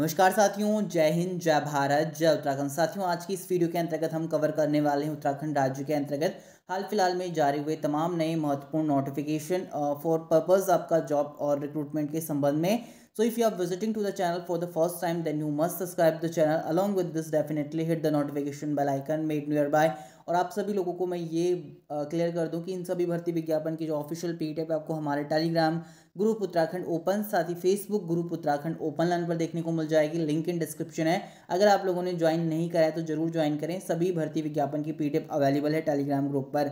नमस्कार साथियों जय हिंद जय भारत जय उत्तराखंड साथियों आज की इस वीडियो के अंतर्गत हम कवर करने वाले हैं उत्तराखंड राज्य के अंतर्गत हाल फिलहाल में जारी हुए तमाम नए महत्वपूर्ण नोटिफिकेशन फॉर पर्पस आपका जॉब और रिक्रूटमेंट के संबंध में so if you are visiting to the channel for the first time then you must subscribe the channel along with this definitely hit the notification bell icon made near by और आप सभी लोगों को मैं ये क्लियर कर दूं कि इन सभी भर्ती विज्ञापन की जो ऑफिशियल पीडीएफ है आपको हमारे टेलीग्राम ग्रुप उत्तराखंड ओपन साथ ही Facebook group Uttarakhand open line पर देखने को मिल जाएगी लिंक इन डिस्क्रिप्शन है अगर आप लोगों ने ज्वाइन नहीं कराया तो जरूर ज्वाइन करें सभी भर्ती विज्ञापन की पी अवेलेबल है टेलीग्राम ग्रुप पर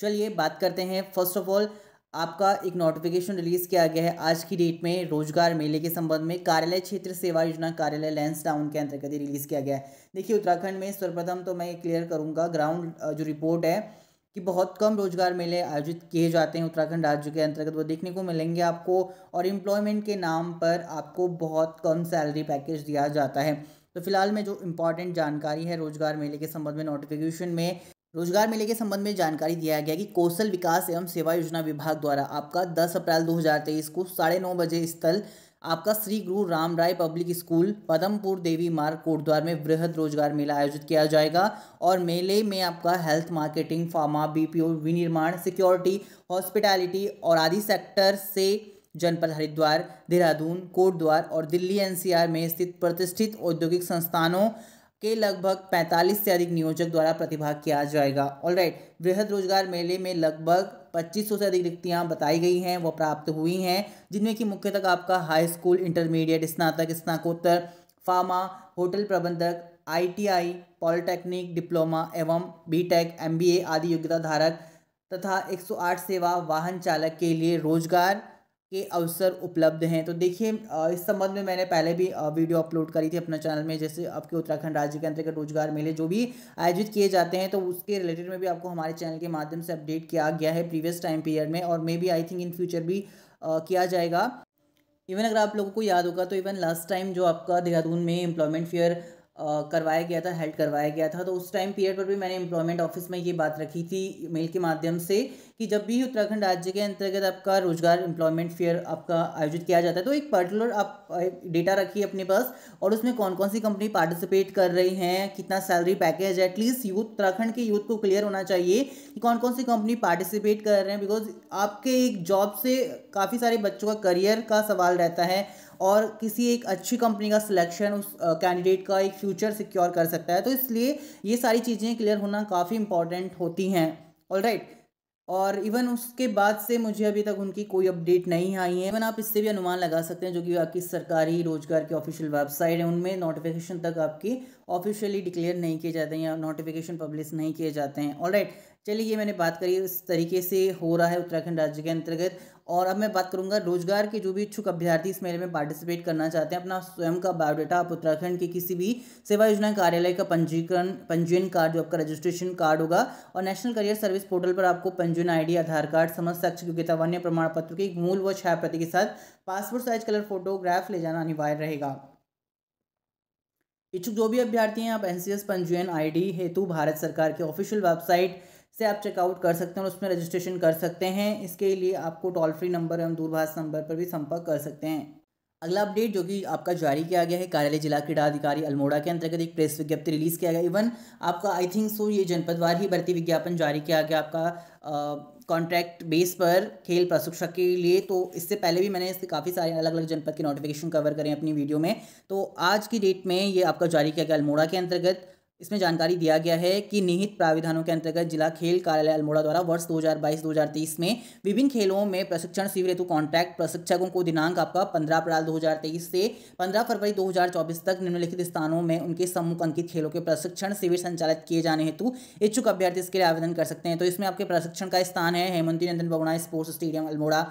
चलिए बात करते हैं फर्स्ट ऑफ ऑल आपका एक नोटिफिकेशन रिलीज़ किया गया है आज की डेट में रोजगार मेले के संबंध में कार्यालय क्षेत्र सेवा योजना कार्यालय लैंस टाउन के अंतर्गत रिलीज़ किया गया है देखिए उत्तराखंड में सर्वप्रथम तो मैं क्लियर करूँगा ग्राउंड जो रिपोर्ट है कि बहुत कम रोजगार मेले आयोजित किए जाते हैं उत्तराखंड राज्य के अंतर्गत वो देखने को मिलेंगे आपको और एम्प्लॉयमेंट के नाम पर आपको बहुत कम सैलरी पैकेज दिया जाता है तो फिलहाल में जो इम्पॉर्टेंट जानकारी है रोजगार मेले के संबंध में नोटिफिकेशन में रोजगार मेले के संबंध में जानकारी दिया गया कि कौशल विकास एवं सेवा योजना विभाग द्वारा आपका 10 अप्रैल 2023 को साढ़े नौ बजे स्थल आपका श्री गुरु राम राय पब्लिक स्कूल पदमपुर देवी मार्ग कोटद्वार में वृहद रोजगार मेला आयोजित किया जाएगा और मेले में आपका हेल्थ मार्केटिंग फार्मा बीपीओ विनिर्माण सिक्योरिटी हॉस्पिटैलिटी और आदि सेक्टर से जनपद हरिद्वार देहरादून कोटद्वार और दिल्ली एनसीआर में स्थित प्रतिष्ठित औद्योगिक संस्थानों के लगभग 45 से अधिक नियोजक द्वारा प्रतिभाग किया जाएगा ऑल राइट वृहद रोजगार मेले में लगभग 2500 से अधिक रिक्तियां बताई गई हैं वो प्राप्त हुई हैं जिनमें कि मुख्यतः आपका हाई स्कूल इंटरमीडिएट स्नातक स्नाकोत्तर फार्मा होटल प्रबंधक आईटीआई पॉलिटेक्निक डिप्लोमा एवं बीटेक एमबीए आदि योग्यता धारक तथा 108 सेवा वाहन चालक के लिए रोजगार के अवसर उपलब्ध हैं तो देखिए इस संबंध में मैंने पहले भी वीडियो अपलोड करी थी अपना चैनल में जैसे आपके उत्तराखंड राज्य के अंतर्गत रोजगार मेले जो भी आयोजित किए जाते हैं तो उसके रिलेटेड में भी आपको हमारे चैनल के माध्यम से अपडेट किया गया है प्रीवियस टाइम पीरियड में और maybe I think in future भी किया जाएगा इवन अगर आप लोगों को याद होगा तो इवन लास्ट टाइम जो आपका देहरादून में एम्प्लॉयमेंट फेयर करवाया गया था हेल्ड करवाया गया था तो उस टाइम पीरियड पर भी मैंने एम्प्लॉयमेंट ऑफिस में ये बात रखी थी मेल के माध्यम से कि जब भी उत्तराखंड राज्य के अंतर्गत आपका रोजगार एम्प्लॉयमेंट फेयर आपका आयोजित किया जाता है तो एक पर्टिकुलर आप डेटा रखिए अपने पास और उसमें कौन कौन सी कंपनी पार्टिसिपेट कर रही हैं कितना सैलरी पैकेज है एटलीस्ट यूथ उत्तराखंड के यूथ को क्लियर होना चाहिए कि कौन कौन सी कंपनी पार्टिसिपेट कर रहे हैं बिकॉज आपके एक जॉब से काफ़ी सारे बच्चों का करियर का सवाल रहता है और किसी एक अच्छी कंपनी का सिलेक्शन उस कैंडिडेट का एक फ्यूचर सिक्योर कर सकता है तो इसलिए ये सारी चीज़ें क्लियर होना काफ़ी इंपॉर्टेंट होती हैं ऑल राइट और इवन उसके बाद से मुझे अभी तक उनकी कोई अपडेट नहीं आई है इवन आप इससे भी अनुमान लगा सकते हैं जो कि आपकी सरकारी रोजगार की ऑफिशियल वेबसाइट है उनमें नोटिफिकेशन तक आपकी ऑफिशियली डिक्लेयर नहीं किए जाते हैं या नोटिफिकेशन पब्लिश नहीं किए जाते हैं ऑल राइट चलिए ये मैंने बात करी इस तरीके से हो रहा है उत्तराखंड राज्य के अंतर्गत और अब मैं बात करूंगा रोजगार के जो भी इच्छुक अभ्यर्थी इस मेले में पार्टिसिपेट करना चाहते हैं अपना स्वयं का बायोडाटा आप उत्तराखंड के किसी भी सेवा योजना कार्यालय का पंजीकरण पंजीयन कार्ड जो आपका रजिस्ट्रेशन कार्ड होगा और नेशनल करियर सर्विस पोर्टल पर आपको पंजीयन आईडी आधार कार्ड समस्त शैक्षिक योग्यता वन्य प्रमाण पत्र की मूल व छाया प्रति के साथ पासपोर्ट साइज कलर फोटोग्राफ ले जाना अनिवार्य रहेगा इच्छुक जो भी अभ्यर्थी हैं आप एनसीएस पंजीयन आईडी हेतु भारत सरकार के ऑफिशियल वेबसाइट से आप चेकआउट कर सकते हैं और उसमें रजिस्ट्रेशन कर सकते हैं इसके लिए आपको टोल फ्री नंबर एवं दूरभाष नंबर पर भी संपर्क कर सकते हैं अगला अपडेट जो कि आपका जारी किया गया है कार्यालय जिला क्रीड़ा अधिकारी अल्मोड़ा के अंतर्गत एक प्रेस विज्ञप्ति रिलीज़ किया गया इवन आपका आई थिंक सो ये जनपदवार ही भर्ती विज्ञापन जारी किया गया आपका कॉन्ट्रैक्ट बेस पर खेल प्रशिक्षक के लिए तो इससे पहले भी मैंने इसके काफ़ी सारे अलग अलग जनपद के नोटिफिकेशन कवर करें अपनी वीडियो में तो आज की डेट में ये आपका जारी किया गया अल्मोड़ा के अंतर्गत इसमें जानकारी दिया गया है कि निहित प्राविधानों के अंतर्गत जिला खेल कार्यालय अल्मोड़ा द्वारा वर्ष 2022-2023 में विभिन्न खेलों में प्रशिक्षण शिविर हेतु कॉन्ट्रैक्ट प्रशिक्षकों को दिनांक आपका 15 अप्रैल 2023 से 15 फरवरी 2024 तक निम्नलिखित स्थानों में उनके सम्मुख अंकित खेलों के प्रशिक्षण शिविर संचालित किए जाने हेतु इच्छुक अभ्यर्थी इसके लिए आवेदन कर सकते हैं तो इसमें आपके प्रशिक्षण का स्थान है Hemwati Nandan Bahuguna sports stadium Almora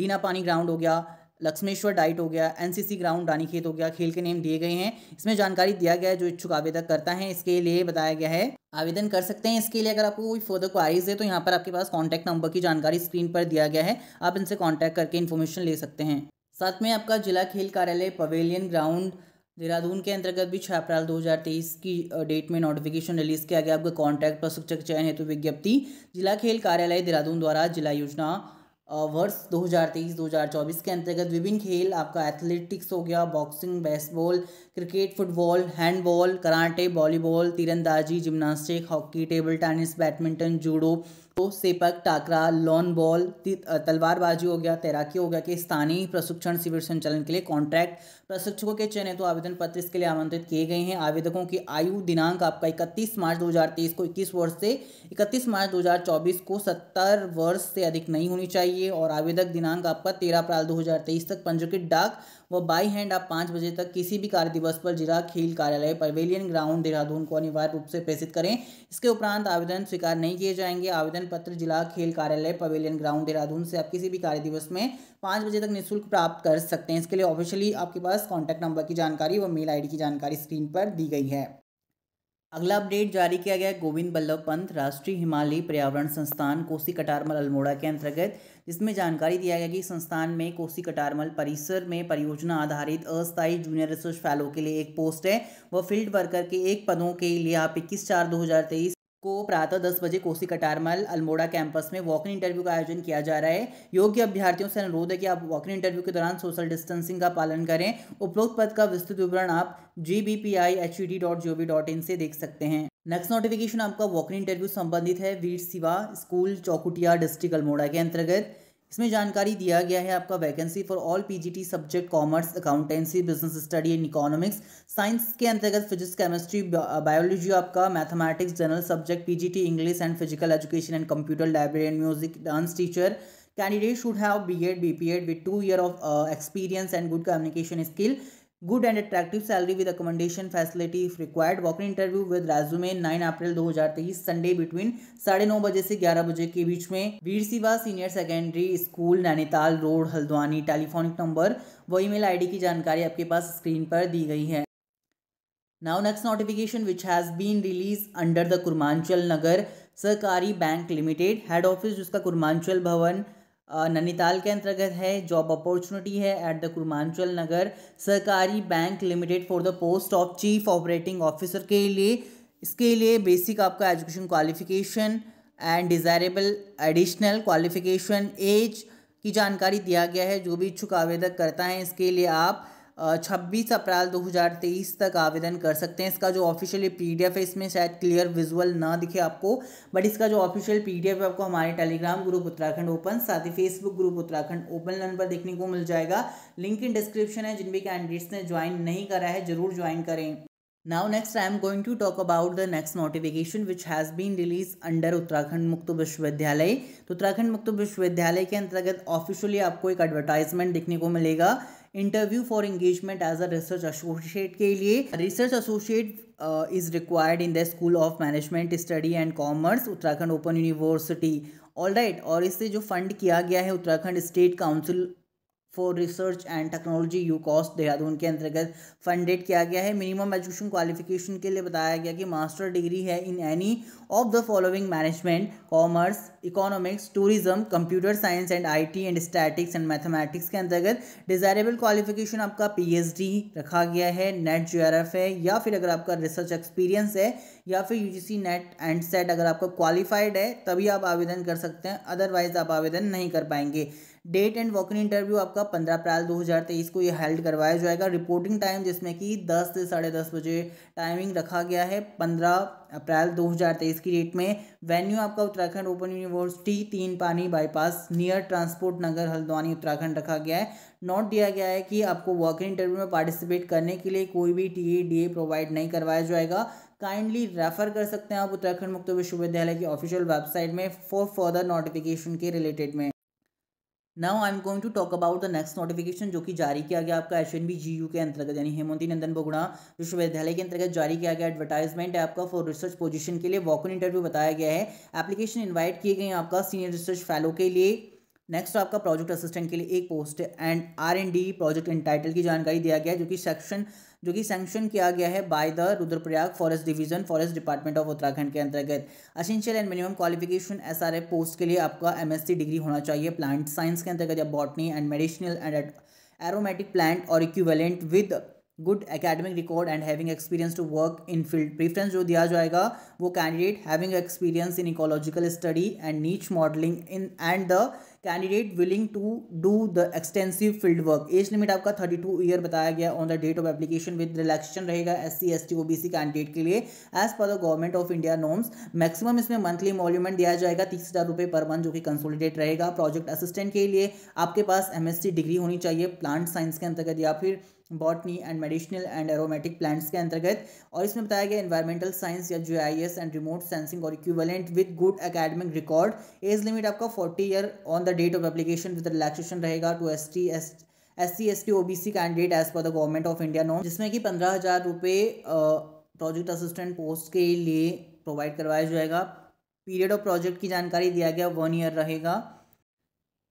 Dinapani ground हो गया लक्ष्मेश्वर डाइट हो गया एनसीसी ग्राउंड रानीखेत हो गया खेल के नेम दिए गए हैं इसमें जानकारी दिया गया है जो इच्छुक आवेदक करता है इसके लिए बताया गया है आवेदन कर सकते हैं इसके लिए अगर आपको कोई फर्दर क्वारीज है तो यहाँ पर आपके पास कॉन्टैक्ट नंबर की जानकारी स्क्रीन पर दिया गया है आप इनसे कॉन्टैक्ट करके इन्फॉर्मेशन ले सकते हैं साथ में आपका जिला खेल कार्यालय पवेलियन ग्राउंड देहरादून के अंतर्गत भी छः अप्रैल 2023 की डेट में नोटिफिकेशन रिलीज किया गया आपका कॉन्टैक्ट प्रशिक्षक चयन हेतु विज्ञप्ति जिला खेल कार्यालय देहरादून द्वारा जिला योजना वर्ष 2023-2024 के अंतर्गत विभिन्न खेल आपका एथलेटिक्स हो गया boxing baseball cricket football handball karate volleyball तीरंदाजी gymnastic hockey table tennis badminton judo तो सेपक टाकरा लॉन बॉल तलवारबाजी हो गया तैराकी हो गया कि स्थानीय प्रशिक्षण शिविर संचालन के लिए कॉन्ट्रैक्ट प्रशिक्षकों के चयन तो आवेदन पत्र इसके लिए आमंत्रित किए गए हैं आवेदकों की आयु दिनांक आपका 31 मार्च 2023 को 21 वर्ष से 31 मार्च 2024 को 70 वर्ष से अधिक नहीं होनी चाहिए और आवेदक दिनांक आपका तेरह अप्रैल दो तक पंजीकृत डाक व बाई हैंड आप पाँच बजे तक किसी भी कार्य दिवस पर जिला खेल कार्यालय पवेलियन ग्राउंड देहरादून को अनिवार्य रूप से प्रेषित करें इसके उपरांत आवेदन स्वीकार नहीं किए जाएंगे आवेदन पत्र जिला खेल कार्यालय पवेलियन ग्राउंड देहरादून से आप किसी भी कार्य दिवस में पाँच बजे तक निःशुल्क प्राप्त कर सकते हैं इसके लिए ऑफिशियली आपके पास कॉन्टैक्ट नंबर की जानकारी व मेल आई की जानकारी स्क्रीन पर दी गई है अगला अपडेट जारी किया गया गोविंद बल्लभ पंत राष्ट्रीय हिमालयी पर्यावरण संस्थान कोसी कटारमल अल्मोड़ा के अंतर्गत जिसमें जानकारी दिया गया कि संस्थान में कोसी कटारमल परिसर में परियोजना आधारित अस्थायी जूनियर रिसर्च फैलो के लिए एक पोस्ट है वह फील्ड वर्कर के एक पदों के लिए आप इक्कीस चार दो हज़ार तेईस को प्रातः दस बजे कोसी कटारमल अल्मोड़ा कैंपस में वॉक इन इंटरव्यू का आयोजन किया जा रहा है योग्य अभ्यर्थियों से अनुरोध है कि आप वॉक इंटरव्यू के दौरान सोशल डिस्टेंसिंग का पालन करें उपरोक्त पद का विस्तृत विवरण आप G B P I H D dot G O V dot I N देख सकते हैं नेक्स्ट नोटिफिकेशन आपका वॉक इंटरव्यू संबंधित है वीर सिवा स्कूल चौकुटिया डिस्ट्रिक्ट अल्मोड़ा के अंतर्गत इसमें जानकारी दिया गया है आपका vacancy for all PGT subject commerce accountancy business study and economics science के अंतर्गत फिजिक्स केमिस्ट्री बायोलॉजी आपका mathematics general subject PGT English and physical education and computer library and music dance teacher candidate should have B Ed B P Ed with two year of experience and good communication skill good and attractive salary with accommodation facility if required walk interview with resume nine April 2023 Sunday between साढ़े नौ बजे से ग्यारह बजे के बीच में Veer Shiva senior secondary school Nainital road Haldwani telephonic number व email ID की जानकारी आपके पास स्क्रीन पर दी गई है now next notification which has been release under the Kurmanchal Nagar Sahkari bank limited head office जिसका कुरमांचल भवन नैनीताल के अंतर्गत है जॉब अपॉर्चुनिटी है at the Kurmanchal Nagar Sarkari bank limited for the post of chief operating officer के लिए इसके लिए बेसिक आपका education qualification and desirable additional qualification age की जानकारी दिया गया है जो भी इच्छुक आवेदक करता है इसके लिए आप छब्बीस अप्रैल 2023 तक आवेदन कर सकते हैं इसका जो ऑफिशियली पीडीएफ है इसमें शायद क्लियर विजुअल ना दिखे आपको बट इसका जो ऑफिशियल पीडीएफ है आपको हमारे टेलीग्राम ग्रुप उत्तराखंड ओपन साथ ही Facebook group Uttarakhand open learn पर देखने को मिल जाएगा लिंक इन डिस्क्रिप्शन है जिन भी कैंडिडेट्स ने ज्वाइन नहीं करा है जरूर ज्वाइन करें now next I am going to talk about the next notification which has been release under Uttarakhand Mukt Vishwavidyalaya तो उत्तराखंड मुक्त विश्वविद्यालय के अंतर्गत ऑफिशियली आपको एक एडवर्टाइजमेंट देखने को मिलेगा interview for engagement as a research associate के लिए research associate is required in the school of management study and commerce Uttarakhand open university all right और इससे जो फंड किया गया है Uttarakhand state council for research and technology U cost Dehradun के अंतर्गत फंडेड किया गया है मिनिमम एजुकेशन क्वालिफिकेशन के लिए बताया गया कि मास्टर डिग्री है in any of the following management commerce economics tourism computer science and IT and statics and mathematics के अंतर्गत डिजायरेबल क्वालिफिकेशन आपका पीएचडी रखा गया है नेट एफ है या फिर अगर आपका रिसर्च एक्सपीरियंस है या फिर यूजीसी नेट एंड सेट अगर आपका क्वालिफाइड है तभी आप आवेदन कर सकते हैं अदरवाइज आप आवेदन नहीं कर पाएंगे डेट एंड इन इंटरव्यू आपका पंद्रह अप्रैल दो हज़ार तेईस को यह हेल्ड करवाया जाएगा रिपोर्टिंग टाइम जिसमें कि दस से साढ़े दस बजे टाइमिंग रखा गया है पंद्रह अप्रैल 2023 की डेट में वेन्यू आपका Uttarakhand open university Teenpani bypass near transport Nagar Haldwani Uttarakhand रखा गया है नोट दिया गया है कि आपको वर्क इंटरव्यू में पार्टिसिपेट करने के लिए कोई भी टी डी ए प्रोवाइड नहीं करवाया जाएगा काइंडली रेफर कर सकते हैं आप उत्तराखंड मुक्त विश्वविद्यालय की ऑफिशियल वेबसाइट में फॉर फर्दर नोटिफिकेशन के रिलेटेड में now I am going to talk about the next notification जो कि जारी किया गया आपका H N B G U के अंतर्गत यानी हेमंती नंदन बोगुणा विश्वविद्यालय के अंतर्गत जारी किया गया एडवर्टाइजमेंट है आपका फॉर रिसर्च पोजिशन के लिए वॉक इन इंटरव्यू बताया गया है एप्लीकेशन इन्वाइट किए गए आपका सीनियर रिसर्च फेलो के लिए नेक्स्ट तो आपका प्रोजेक्ट असिस्टेंट के लिए एक post and R and D project entitled की जानकारी दिया गया है जो कि सेक्शन जो कि सैंक्शन किया गया है by the Rudraprayag forest division forest department of Uttarakhand के अंतर्गत essential and minimum qualification as post के लिए आपका एम डिग्री होना चाहिए प्लांट साइंस के अंतर्गत या botany and medicinal and aromatic plant और equivalent with good academic record and having experience to work in field preference जो दिया जाएगा वो candidate having experience in ecological study and niche modelling in and the candidate willing to do the extensive field work age limit आपका thirty two year बताया गया on the date of application with relaxation रहेगा S C S T O B C candidate के लिए age per the government of India norms maximum इसमें monthly emolument दिया जाएगा तीस हज़ार रुपये पर मंथ जो कि कंसोलिडेट रहेगा प्रोजेक्ट असिस्टेंट के लिए आपके पास एम एस सी डिग्री होनी चाहिए प्लांट साइंस के अंतर्गत या फिर botany and medicinal and aromatic plants के अंतर्गत और इसमें बताया गया इन्वायरमेंटल साइंस या जो I S and remote sensing और equivalent with good academic record age limit आपका forty year on the date of application with relaxation रहेगा to S T S S C S T O B C candidate age per the government of India नो जिसमें कि पंद्रह हज़ार रुपये project assistant post के लिए प्रोवाइड करवाया जाएगा पीरियड ऑफ प्रोजेक्ट की जानकारी दिया गया वन ईयर रहेगा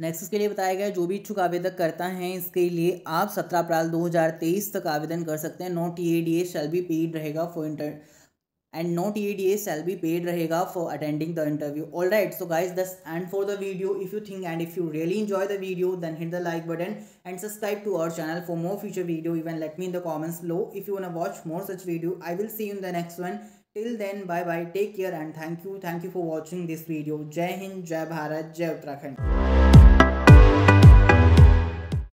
नेक्स्ट इसके लिए बताया गया जो भी इच्छुक आवेदक करता है इसके लिए आप सत्रह अप्रैल 2023 तक आवेदन कर सकते हैं no T A D A shall be paid रहेगा for inter and no T A D A shall be paid रहेगा for attending the interview all right so guys thus and for the video if you think and if you really enjoy the video then hit the like button and subscribe to our channel for more future video even let me in the comments low if you want watch more such video I will see in the next one till then bye bye take care and thank you thank you for watching this video जय हिंद जय भारत जय उत्तराखंड